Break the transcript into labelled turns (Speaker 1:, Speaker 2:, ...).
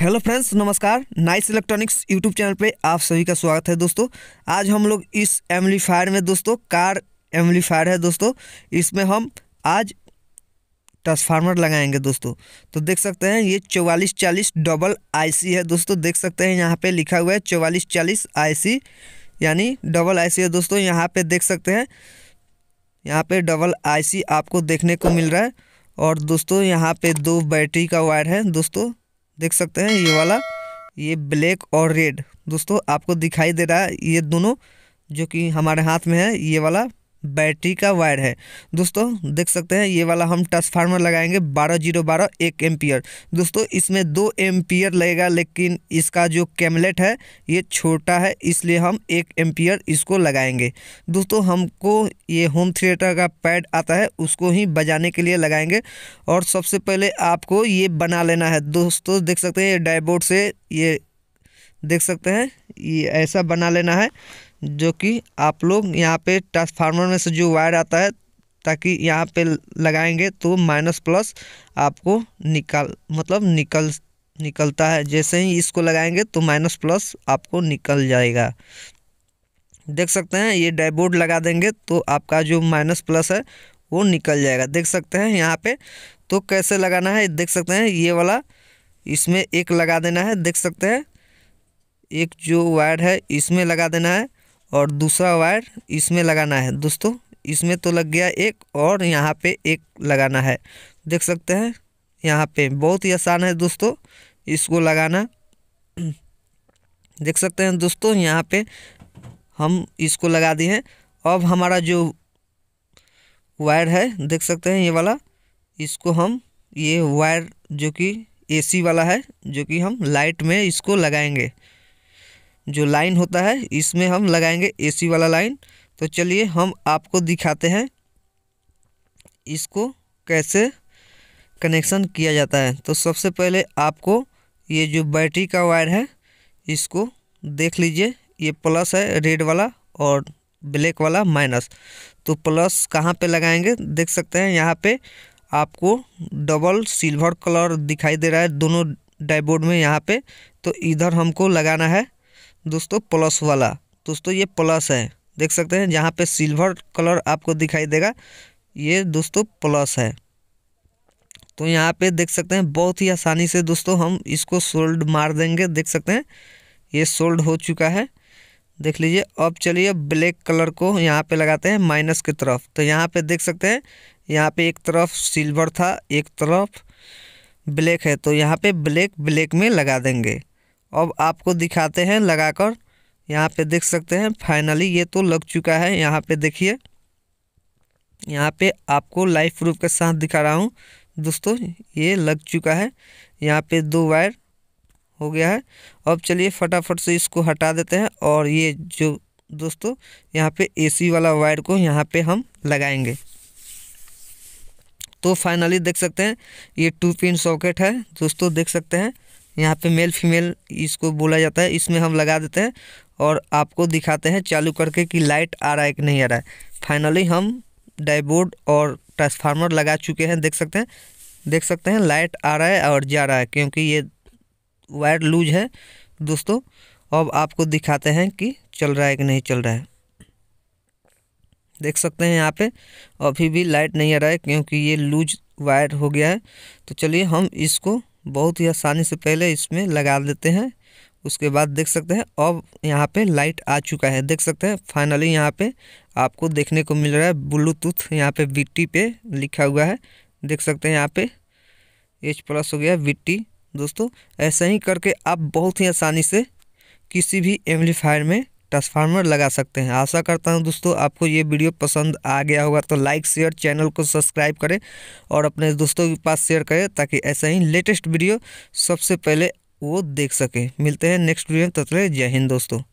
Speaker 1: hello friends नमस्कार nice electronics YouTube channel पे आप सभी का स्वागत है दोस्तों आज हम लोग इस एम्पलीफायर में दोस्तों कार एम्पलीफायर है दोस्तों इसमें हम आज ट्रांसफार्मर लगाएंगे दोस्तों तो देख सकते हैं ये चौवालीस चालीस डबल आईसी है दोस्तों देख सकते हैं यहाँ पे लिखा हुआ है चौवालीस चालीस सी यानी डबल सी है दोस्तों यहाँ पे देख सकते हैं यहाँ पे डबल सी आपको देखने को मिल रहा है और दोस्तों यहाँ पे दो बैटरी का वायर है दोस्तों देख सकते हैं ये वाला ये ब्लैक और रेड दोस्तों आपको दिखाई दे रहा है ये दोनों जो कि हमारे हाथ में है ये वाला बैटरी का वायर है दोस्तों देख सकते हैं ये वाला हम ट्रांसफार्मर लगाएंगे बारह जीरो बारह एक एम्पियर दोस्तों इसमें दो एम्पियर लगेगा लेकिन इसका जो कैमलेट है ये छोटा है इसलिए हम एक एम्पियर इसको लगाएंगे दोस्तों हमको ये होम थिएटर का पैड आता है उसको ही बजाने के लिए लगाएंगे और सबसे पहले आपको ये बना लेना है दोस्तों देख सकते हैं ये डायबोर्ड से ये देख सकते हैं ये ऐसा बना लेना है जो कि आप लोग यहाँ पे ट्रांसफार्मर में से जो वायर आता है ताकि यहाँ पे लगाएंगे तो माइनस प्लस आपको निकाल मतलब निकल निकलता है जैसे ही इसको लगाएंगे तो माइनस प्लस आपको निकल जाएगा देख सकते हैं ये डैबोर्ड लगा देंगे तो आपका जो माइनस प्लस है वो निकल जाएगा देख सकते हैं यहाँ पे तो कैसे लगाना है देख सकते हैं ये वाला इसमें एक लगा देना है देख सकते हैं एक जो वायर है इसमें लगा देना है और दूसरा वायर इसमें लगाना है दोस्तों इसमें तो लग गया एक और यहाँ पे एक लगाना है देख सकते हैं यहाँ पे बहुत ही आसान है दोस्तों इसको लगाना देख सकते हैं दोस्तों यहाँ पे हम इसको लगा दिए हैं अब हमारा जो वायर है देख सकते हैं ये वाला इसको हम ये वायर जो कि एसी वाला है जो कि हम लाइट में इसको लगाएंगे जो लाइन होता है इसमें हम लगाएंगे एसी वाला लाइन तो चलिए हम आपको दिखाते हैं इसको कैसे कनेक्शन किया जाता है तो सबसे पहले आपको ये जो बैटरी का वायर है इसको देख लीजिए ये प्लस है रेड वाला और ब्लैक वाला माइनस तो प्लस कहाँ पे लगाएंगे देख सकते हैं यहाँ पे आपको डबल सिल्वर कलर दिखाई दे रहा है दोनों डाइबोर्ड में यहाँ पे तो इधर हमको लगाना है दोस्तों प्लस वाला दोस्तों ये प्लस है देख सकते हैं जहाँ पे सिल्वर कलर आपको दिखाई देगा ये दोस्तों प्लस है तो यहाँ पे देख सकते हैं बहुत ही आसानी से दोस्तों हम इसको सोल्ड मार देंगे देख सकते हैं ये सोल्ड हो चुका है देख लीजिए अब चलिए ब्लैक कलर को यहाँ पे लगाते हैं माइनस की तरफ तो यहाँ पे देख सकते हैं यहाँ पे एक तरफ सिल्वर था एक तरफ ब्लैक है तो यहाँ पे ब्लैक ब्लैक में लगा देंगे अब आपको दिखाते हैं लगाकर यहाँ पे देख सकते हैं फाइनली ये तो लग चुका है यहाँ पे देखिए यहाँ पे आपको लाइव प्रूफ के साथ दिखा रहा हूँ दोस्तों ये लग चुका है यहाँ पे दो वायर हो गया है अब चलिए फटाफट से इसको हटा देते हैं और ये जो दोस्तों यहाँ पे एसी वाला वायर को यहाँ पे हम लगाएंगे तो फाइनली देख सकते हैं ये टू पिन सॉकेट है दोस्तों देख सकते हैं यहाँ पे मेल फीमेल इसको बोला जाता है इसमें हम लगा देते हैं और आपको दिखाते हैं चालू करके कि लाइट आ रहा है कि नहीं आ रहा है फाइनली हम डाइबोर्ड और ट्रांसफार्मर लगा चुके हैं देख सकते हैं देख सकते हैं लाइट आ रहा है और जा रहा है क्योंकि ये वायर लूज है दोस्तों अब आपको दिखाते हैं कि चल रहा है कि नहीं चल रहा है देख सकते हैं यहाँ पे अभी भी लाइट नहीं आ रहा है क्योंकि ये लूज वायर हो गया है तो चलिए हम इसको बहुत ही आसानी से पहले इसमें लगा देते हैं उसके बाद देख सकते हैं अब यहाँ पे लाइट आ चुका है देख सकते हैं फाइनली यहाँ पे आपको देखने को मिल रहा है ब्लूटूथ यहाँ पे वी पे लिखा हुआ है देख सकते हैं यहाँ पे एच प्लस हो गया वी दोस्तों ऐसा ही करके आप बहुत ही आसानी से किसी भी एम्पलीफायर में ट्रांसफार्मर लगा सकते हैं आशा करता हूँ दोस्तों आपको ये वीडियो पसंद आ गया होगा तो लाइक शेयर चैनल को सब्सक्राइब करें और अपने दोस्तों के पास शेयर करें ताकि ऐसा ही लेटेस्ट वीडियो सबसे पहले वो देख सकें मिलते हैं नेक्स्ट वीडियो में तक जय हिंद दोस्तों